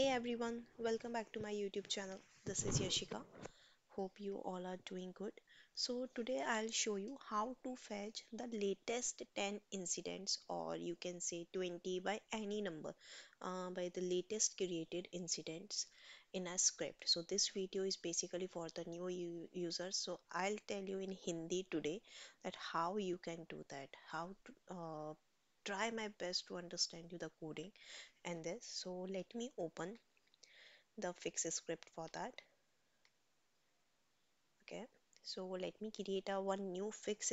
hey everyone welcome back to my youtube channel this is Yashika hope you all are doing good so today I'll show you how to fetch the latest 10 incidents or you can say 20 by any number uh, by the latest created incidents in a script so this video is basically for the new users so I'll tell you in Hindi today that how you can do that how to, uh, try my best to understand you the coding and this so let me open the fix script for that okay So let me create a one new fix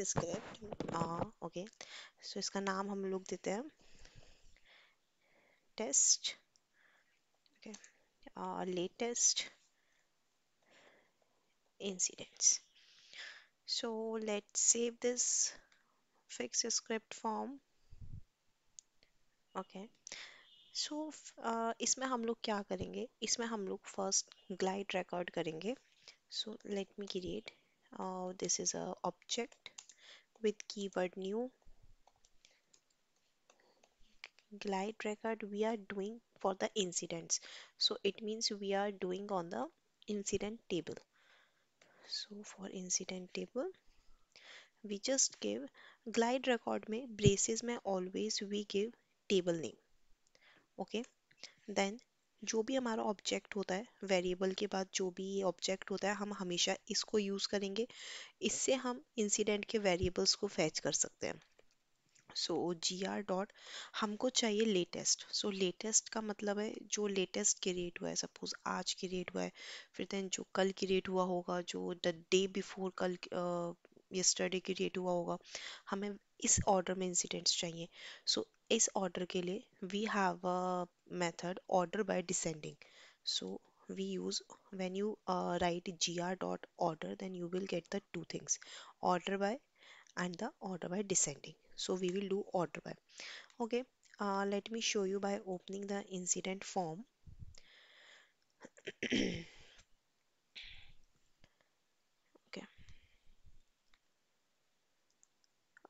okay so its इसका नाम हम लोग देते Test. Okay. Our ah, latest incidents. so let's save this fix script form okay so uh, इसमें हम लोग क्या करेंगे इसमें हम लोग फर्स्ट ग्लाइड रिकॉर्ड करेंगे so let me create this is a object with keyword new glide record we are doing for the incidents so it means we are doing on the incident table so for incident table we just give glide record में braces में always we give table name okay then जो भी हमारा object होता है variable के बाद जो भी ऑब्जेक्ट होता है हम हमेशा इसको यूज़ करेंगे इससे हम इंसिडेंट के वेरिएबल्स को फैच कर सकते हैं सो जी आर डॉट हमको चाहिए लेटेस्ट सो लेटेस्ट का मतलब है जो लेटेस्ट क्रिएट हुआ है सपोज आज क्रिएट हुआ है फिर देन जो कल क्रिएट हुआ होगा जो द डे बिफोर कल यस्टरडे के डेट हुआ होगा हमें इस ऑर्डर में इंसिडेंट्स चाहिए सो so, इस ऑर्डर के लिए we have a method order by descending so we use when you write G R dot order then you will get the two things order by and the order by descending so we will do order by okay let me show you by opening the incident form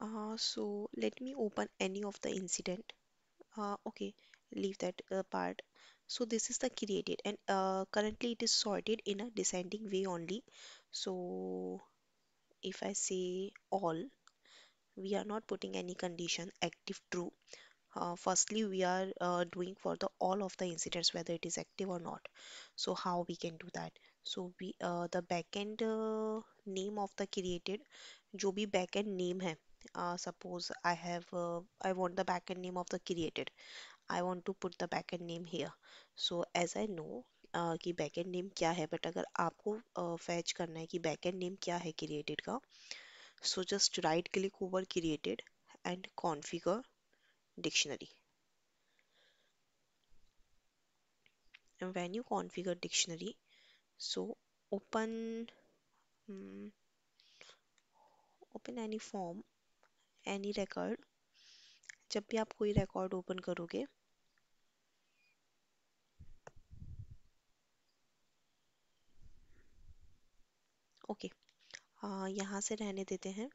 Uh, so let me open any of the incident. Uh, okay, leave that uh, part. So this is the created and uh, currently it is sorted in a descending way only. So if I say all, we are not putting any condition active true. Uh, firstly we are uh, doing for the all of the incidents whether it is active or not so how we can do that so we uh, the backend uh, name of the created जो भी backend name है uh, suppose I have uh, I want the backend name of the created I want to put the backend name here so as I know uh, कि and name क्या है but अगर आपको fetch uh, करना है कि back and name क्या है क्रिएटेड का so just right click over created and configure dictionary when you configure dictionary so open open any form any record जब भी आप कोई रिकॉर्ड ओपन करोगे ओके okay. हाँ, यहाँ से रहने देते हैं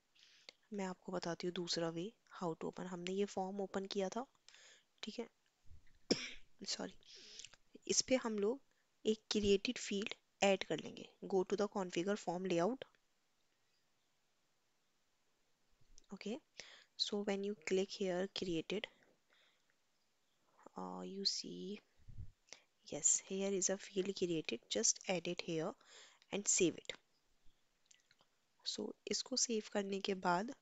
मैं आपको बताती हूँ दूसरा वे हाउ टू ओपन हमने ये फॉर्म ओपन किया था ठीक है सॉरी इस पर हम लोग एक क्रिएटेड फील्ड ऐड कर लेंगे go to the configure form layout okay so when you click here created uh, you see yes here is a field created just add it here and save it so, isko save karne ke baad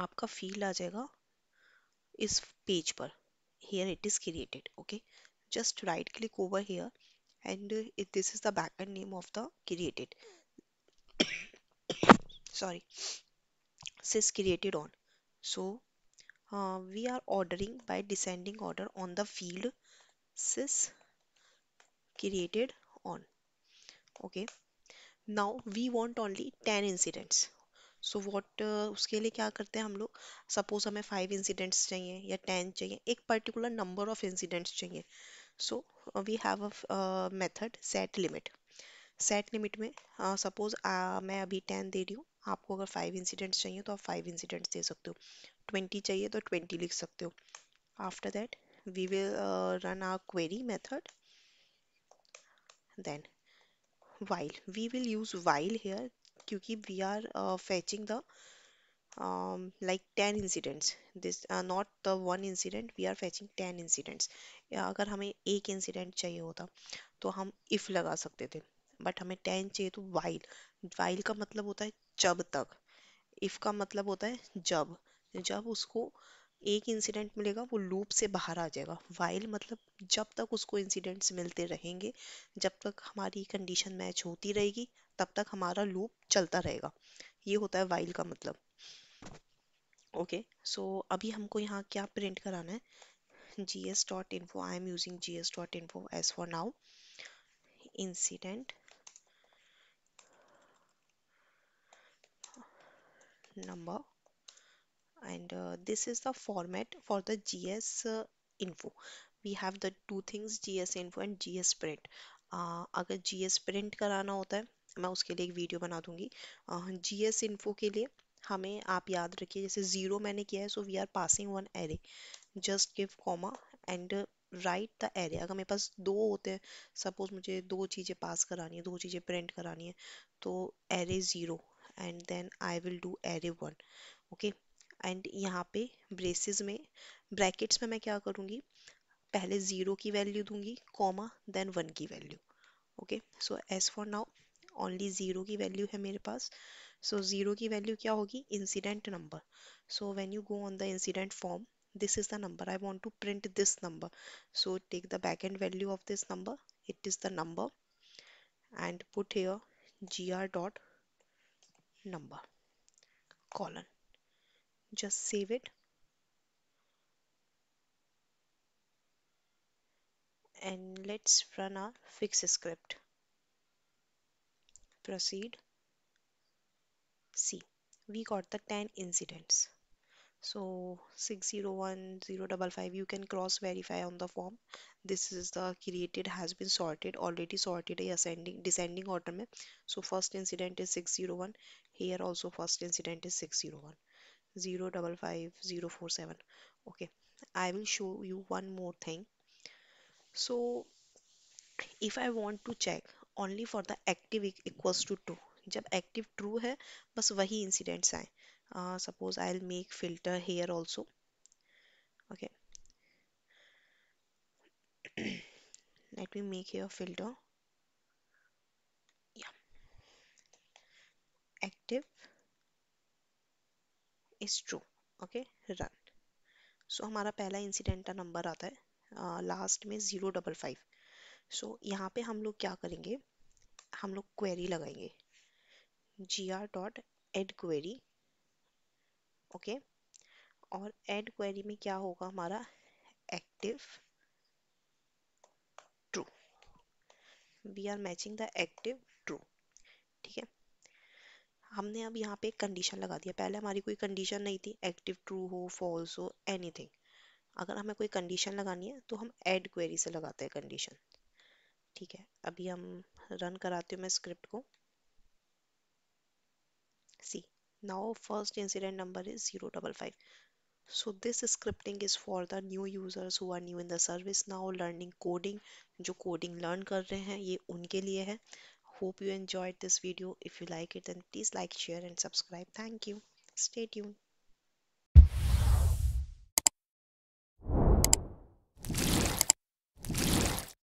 aapka field aa jayega is page par here it is created okay just right click over here and if this is the backend name of the created sorry is created on. So uh, we are ordering by descending order on the field sys created on. Okay. Now we want only 10 incidents. So so what uh, उसके लिए क्या करते हैं हम लोग suppose हमें five incidents चाहिए या टेन चाहिए एक पर्टिकुलर नंबर ऑफ इंसिडेंट्स चाहिए so we have a method set limit set limit में सपोज uh, uh, मैं अभी टेन दे रही हूँ आपको अगर फाइव इंसिडेंट्स चाहिए तो आप फाइव इंसिडेंट्स दे सकते हो ट्वेंटी चाहिए तो ट्वेंटी लिख सकते हो after that we will run our query method then while we will use while here क्योंकि we are fetching the like ten incidents this not the one incident we are fetching ten incidents अगर हमें एक incident चाहिए होता तो हम if लगा सकते थे बट हमें टेन चाहिए तो वाइल वाइल का मतलब होता है जब तक इफ़ का मतलब होता है जब जब उसको एक इंसिडेंट मिलेगा वो लूप से बाहर आ जाएगा वाइल मतलब जब तक उसको इंसिडेंट्स मिलते रहेंगे जब तक हमारी कंडीशन मैच होती रहेगी तब तक हमारा लूप चलता रहेगा ये होता है वाइल का मतलब ओके okay, सो so अभी हमको यहाँ क्या प्रिंट कराना है G S dot info I am using G S dot info as for now incident number and uh, this is the format for the GS uh, info we have the two things GS info and GS print uh, अगर GS print कराना होता है मैं उसके लिए एक video बना दूंगी जी एस इन्फो के लिए हमें आप याद रखिए जैसे ज़ीरो मैंने किया है so we are passing one array just give comma and write the array अगर मेरे पास दो होते हैं सपोज मुझे दो चीज़ें पास करानी है दो चीज़ें प्रिंट करानी है तो array zero and then I will do array one okay and यहाँ पे ब्रेसिस में ब्रैकेट्स में मैं क्या करूँगी पहले ज़ीरो की वैल्यू दूंगी कॉमा देन वन की value okay so as for now only zero की वैल्यू है मेरे पास सो so, ज़ीरो की वैल्यू क्या होगी incident number so when you go on the incident form this is the number I i to print this number so take the the value of this number it is the number and put put G R dot number colon just save it and let's run our fix script proceed see we got the 10 incidents so 60105 you can cross verify on the form this is the created has been sorted already sorted ascending descending order mein. so first incident is 601 here also first incident is 601 055047 okay i will show you one more thing so if i want to check only for the active equals to two. जब active true है बस वही incidents आए uh, suppose I'll make filter here also okay let me make here filter yeah active is true okay, run so, our first incident number number uh, last last 055 so double five so यहाँ पे हम लोग क्या करेंगे हम लोग query okay और add query में क्या होगा हमारा active true we are matching the active true ठीक है हमने अब यहाँ पे कंडीशन लगा दिया पहले हमारी कोई कंडीशन नहीं थी एक्टिव ट्रू हो फॉल्स हो एनीथिंग अगर हमें कोई कंडीशन लगानी है तो हम एड क्वेरी से लगाते हैं कंडीशन ठीक है अभी हम रन कराते हैं मैं स्क्रिप्ट को सी Now first incident number is 055. So this scripting is for the new users who are new in the service now learning coding jo coding learn kar rahe hain ye unke liye hai Hope you enjoyed this video. If you like it then please like, share and subscribe. Thank you. Stay tuned.